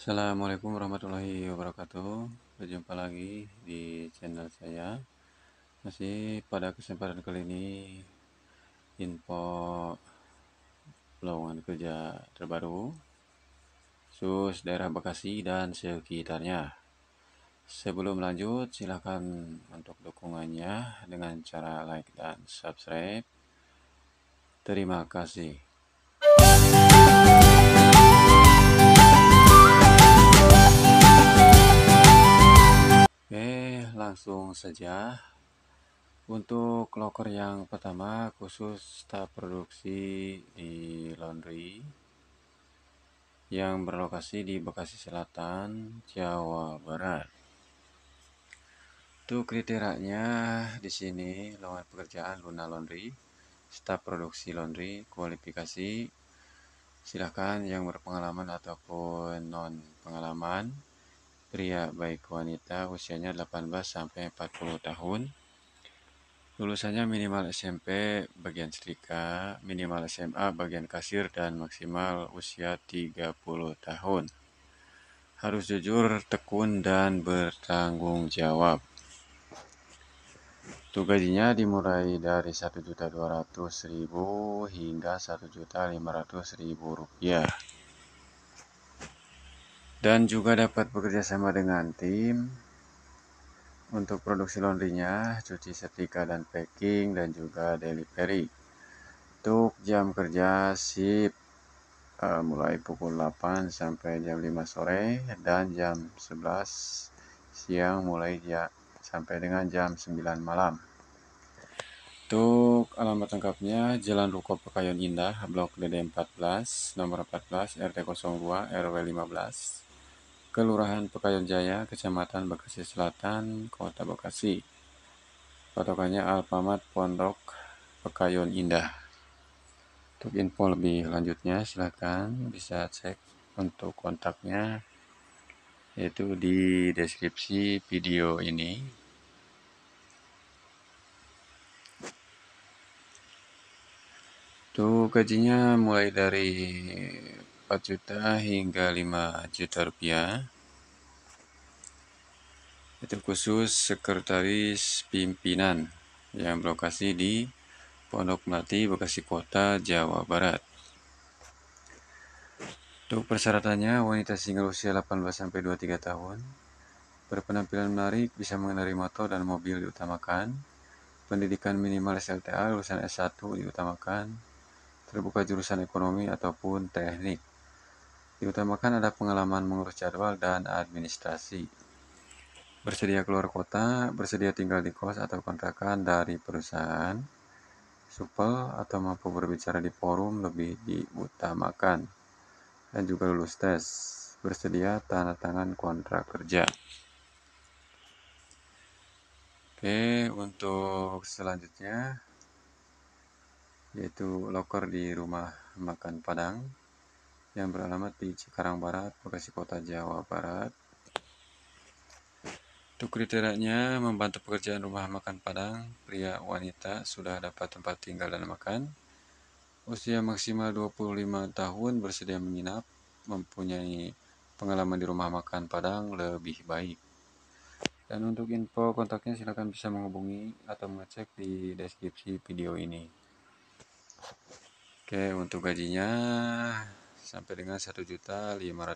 Assalamualaikum warahmatullahi wabarakatuh Berjumpa lagi di channel saya Masih pada kesempatan kali ini Info Lowongan kerja terbaru Sus daerah Bekasi dan sekitarnya Sebelum lanjut silahkan untuk dukungannya dengan cara like dan subscribe Terima kasih. langsung saja untuk locker yang pertama khusus staf produksi di laundry yang berlokasi di Bekasi Selatan, Jawa Barat. Untuk kriterianya di sini lowongan pekerjaan Luna Laundry, staf produksi laundry, kualifikasi silahkan yang berpengalaman ataupun non pengalaman pria baik wanita usianya 18 sampai 40 tahun. Lulusannya minimal SMP bagian setrika, minimal SMA bagian kasir dan maksimal usia 30 tahun. Harus jujur, tekun dan bertanggung jawab. Tuh gajinya dimulai dari 1.200.000 hingga 1.500.000 rupiah dan juga dapat bekerja sama dengan tim untuk produksi laundrynya, cuci setrika dan packing dan juga delivery. Untuk jam kerja sip uh, eh, mulai pukul 8 sampai jam 5 sore dan jam 11 siang mulai ya, sampai dengan jam 9 malam. Untuk alamat lengkapnya Jalan Ruko Pekayon Indah, Blok DD 14, nomor 14, RT 02, RW 15. Kelurahan Pekayon Jaya, Kecamatan Bekasi Selatan, Kota Bekasi. Patokannya Alfamart Pondok Pekayon Indah. Untuk info lebih lanjutnya silahkan bisa cek untuk kontaknya yaitu di deskripsi video ini. Tuh gajinya mulai dari 4 juta hingga 5 juta rupiah itu khusus sekretaris pimpinan yang berlokasi di Pondok Melati, Bekasi Kota, Jawa Barat. Untuk persyaratannya, wanita single usia 18-23 tahun, berpenampilan menarik, bisa mengendarai motor dan mobil diutamakan, pendidikan minimal SLTA, lulusan S1 diutamakan, terbuka jurusan ekonomi ataupun teknik. Diutamakan ada pengalaman mengurus jadwal dan administrasi. Bersedia keluar kota, bersedia tinggal di kos atau kontrakan dari perusahaan, supel atau mampu berbicara di forum lebih diutamakan, dan juga lulus tes, bersedia tanda tangan kontrak kerja. Oke, untuk selanjutnya yaitu loker di rumah makan Padang yang beralamat di Cikarang Barat, Bekasi Kota, Jawa Barat. Untuk kriterianya, membantu pekerjaan rumah makan Padang, pria wanita sudah dapat tempat tinggal dan makan, usia maksimal 25 tahun bersedia menginap, mempunyai pengalaman di rumah makan Padang lebih baik. Dan untuk info kontaknya silahkan bisa menghubungi atau mengecek di deskripsi video ini. Oke, untuk gajinya sampai dengan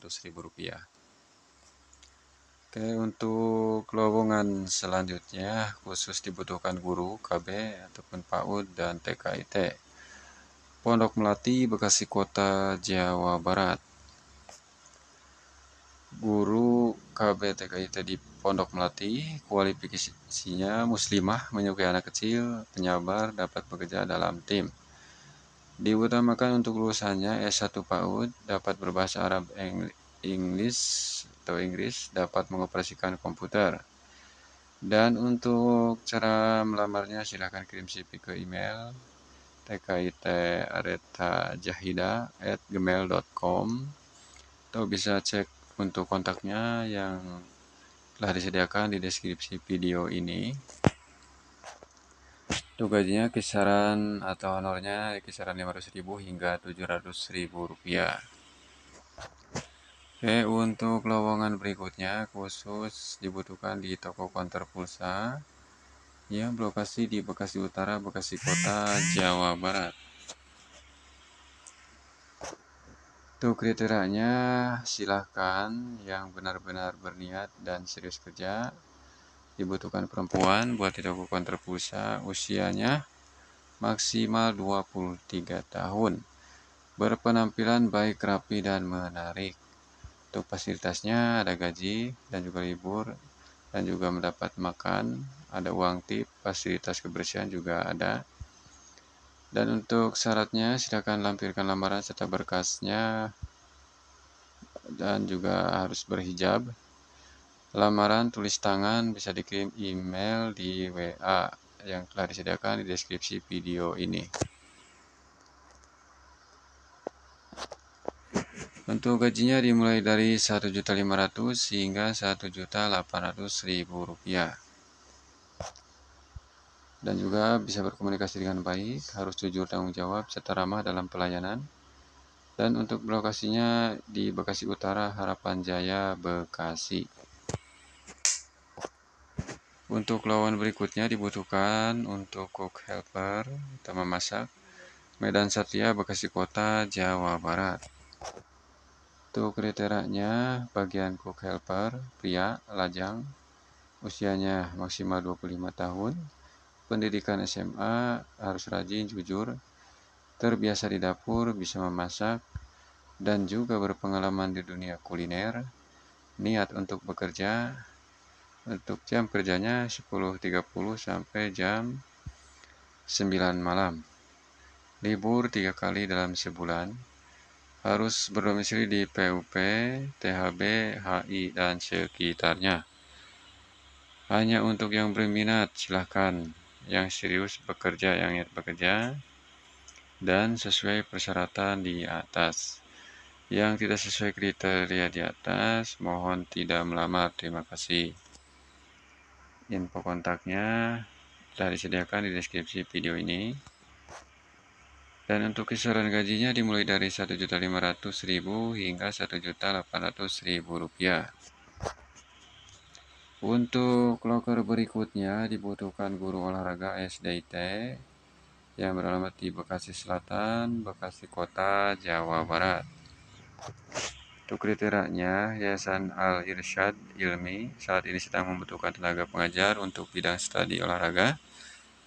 ribu rupiah. Oke, untuk lowongan selanjutnya khusus dibutuhkan guru KB ataupun PAUD dan TKIT. Pondok Melati, Bekasi Kota, Jawa Barat. Guru KB TKIT di Pondok Melati, kualifikasinya muslimah, menyukai anak kecil, penyabar, dapat bekerja dalam tim. Diutamakan untuk lulusannya S1 PAUD dapat berbahasa Arab Inggris atau Inggris dapat mengoperasikan komputer. Dan untuk cara melamarnya silahkan kirim CV ke email tkitareta.jahida@gmail.com atau bisa cek untuk kontaknya yang telah disediakan di deskripsi video ini. Itu gajinya kisaran atau honornya kisaran 500.000 hingga 700.000 rupiah. Oke, untuk lowongan berikutnya khusus dibutuhkan di toko konter pulsa yang berlokasi di Bekasi Utara, Bekasi Kota, Jawa Barat. Untuk kriterianya silahkan yang benar-benar berniat dan serius kerja dibutuhkan perempuan buat dilakukan terpusa usianya maksimal 23 tahun berpenampilan baik rapi dan menarik untuk fasilitasnya ada gaji dan juga libur dan juga mendapat makan ada uang tip fasilitas kebersihan juga ada dan untuk syaratnya silakan lampirkan lamaran serta berkasnya dan juga harus berhijab Lamaran tulis tangan bisa dikirim email di WA yang telah disediakan di deskripsi video ini. Untuk gajinya dimulai dari 1.500 hingga 1.800.000 rupiah. Dan juga bisa berkomunikasi dengan baik, harus jujur tanggung jawab, serta ramah dalam pelayanan. Dan untuk lokasinya di Bekasi Utara, Harapan Jaya, Bekasi. Untuk lawan berikutnya dibutuhkan untuk cook helper, utama masak, Medan Satya, Bekasi Kota, Jawa Barat. Untuk kriterianya, bagian cook helper, pria, lajang, usianya maksimal 25 tahun, pendidikan SMA, harus rajin, jujur, terbiasa di dapur, bisa memasak, dan juga berpengalaman di dunia kuliner, niat untuk bekerja, untuk jam kerjanya 10.30 sampai jam 9 malam. Libur tiga kali dalam sebulan. Harus berdomisili di PUP, THB, HI, dan sekitarnya. Hanya untuk yang berminat, silahkan. Yang serius bekerja, yang niat bekerja, dan sesuai persyaratan di atas. Yang tidak sesuai kriteria di atas, mohon tidak melamar. Terima kasih info kontaknya telah disediakan di deskripsi video ini dan untuk kisaran gajinya dimulai dari 1.500.000 hingga 1.800.000 rupiah untuk loker berikutnya dibutuhkan guru olahraga SDIT yang beralamat di Bekasi Selatan, Bekasi Kota, Jawa Barat. Untuk kriterianya, Yayasan Al-Irsyad Ilmi saat ini sedang membutuhkan tenaga pengajar untuk bidang studi olahraga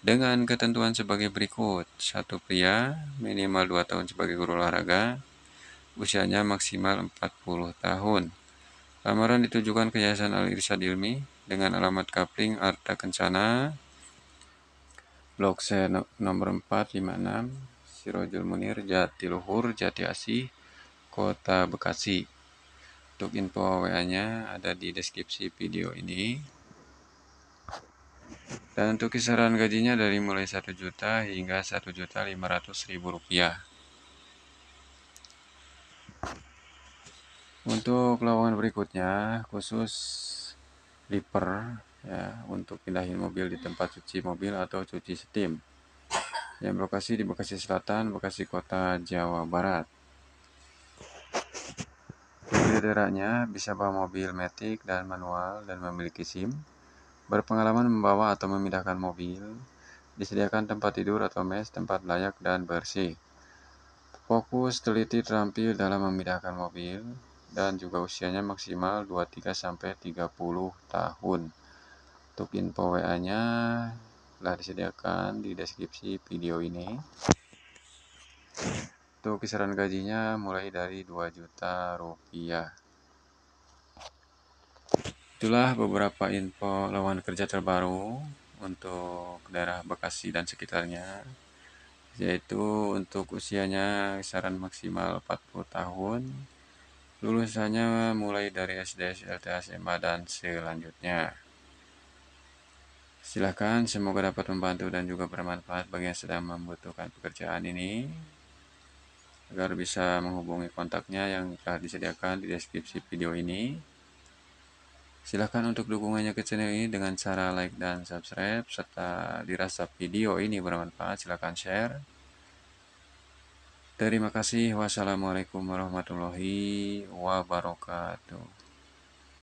dengan ketentuan sebagai berikut. Satu pria minimal 2 tahun sebagai guru olahraga, usianya maksimal 40 tahun. Lamaran ditujukan ke Yayasan Al-Irsyad Ilmi dengan alamat Kapling Arta Kencana, Blok C nomor 456, Sirojul Munir, Jatiluhur, Jati Asih, Kota Bekasi. Untuk info WA-nya ada di deskripsi video ini. Dan untuk kisaran gajinya dari mulai 1 juta hingga 1 juta 500 ribu rupiah. Untuk lowongan berikutnya khusus liper ya untuk pindahin mobil di tempat cuci mobil atau cuci steam yang berlokasi di Bekasi Selatan, Bekasi Kota, Jawa Barat. Benderanya bisa bawa mobil matic dan manual dan memiliki SIM, berpengalaman membawa atau memindahkan mobil, disediakan tempat tidur atau mes, tempat layak dan bersih. Fokus, teliti, terampil dalam memindahkan mobil, dan juga usianya maksimal 23-30 sampai tahun. Untuk info WA-nya telah disediakan di deskripsi video ini untuk kisaran gajinya mulai dari 2 juta rupiah. Itulah beberapa info lawan kerja terbaru untuk daerah Bekasi dan sekitarnya yaitu untuk usianya kisaran maksimal 40 tahun lulusannya mulai dari SD, LTA, SMA dan selanjutnya silahkan semoga dapat membantu dan juga bermanfaat bagi yang sedang membutuhkan pekerjaan ini agar bisa menghubungi kontaknya yang telah disediakan di deskripsi video ini. Silahkan untuk dukungannya ke channel ini dengan cara like dan subscribe, serta dirasa video ini bermanfaat, silahkan share. Terima kasih. Wassalamualaikum warahmatullahi wabarakatuh.